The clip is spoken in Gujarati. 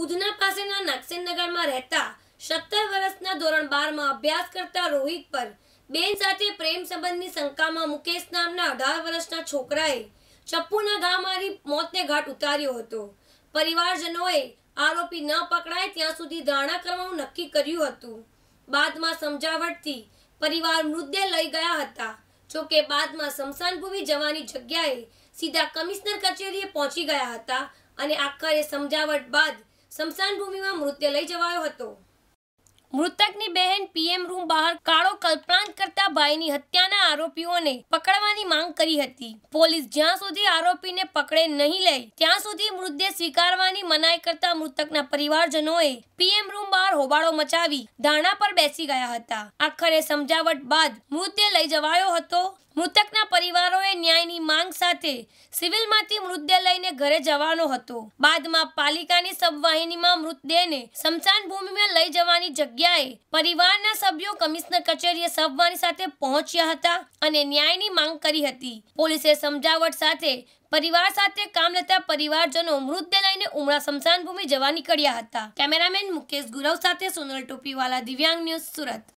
ઉધના પાસેના નાગસેનગરમાં રહેતા સત્તર વર્ષના ધોરણ બારમાં અભ્યાસ કરતા રોહિત પર બેન સાથે પ્રેમ સંબંધની શંકામાં મુકેશ નામના અઢાર વર્ષના છોકરાએ ચપ્પુના ઘા મારી મોતને ઘાટ ઉતાર્યો હતો પરિવારજનોએ આરોપી ન પકડાય ત્યાં સુધી ધારણા કરવાનું નક્કી કર્યું હતું બાદમાં સમજાવટથી પરિવાર મૃતદેહ લઈ ગયા હતા જોકે બાદમાં સ્મશાનભૂમિ જવાની જગ્યાએ સીધા કમિશનર કચેરીએ પહોંચી ગયા હતા અને આખરે સમજાવટ બાદ સ્મશાન ભૂમિમાં મૃત્યુ લઈ જવાયો હતો મૃતકની બહેન પીએમ રૂમ બહાર કાળો કલ્પાંત કરતા ભાઈની હત્યાના આરોપીઓને પકડવાની માંગ કરી હતી પોલીસ જ્યાં સુધી આરોપીને પકડે નહીં લે ત્યાં સુધી મૃતદેહ સ્વીકારવાની મનાઈ કરતા મૃતકના પરિવારજનોએ પીએમ રૂમ બહાર હોબાળો મચાવી ધાણા પર બેસી ગયા હતા આખરે સમજાવટ બાદ મૃતદેહ લઈ જવાયો હતો મૃતકના પરિવાર ન્યાયની માંગ સાથે સિવિલમાંથી મૃતદેહ લઈને ઘરે જવાનો હતો બાદમાં પાલિકાની સબવાહિનીમાં મૃતદેહને સમશાન ભૂમિમાં લઈ જવાની જગ્યાએ પરિવારના સભ્યો કમિશનર કચેરીએ સબવાણી સાથે પહોંચ્યા હતા અને ન્યાયની માંગ કરી હતી પોલીસે સમજાવટ સાથે પરિવાર સાથે કામ લેતા પરિવારજનો મૃતદેહ લઈને ઉમળા સમશાન ભૂમિ જવા નીકળ્યા હતા કેમેરામેન મુકેશ ગુરવ સાથે સોનલ ટોપીવાલા દિવ્યાંગ ન્યૂઝ સુરત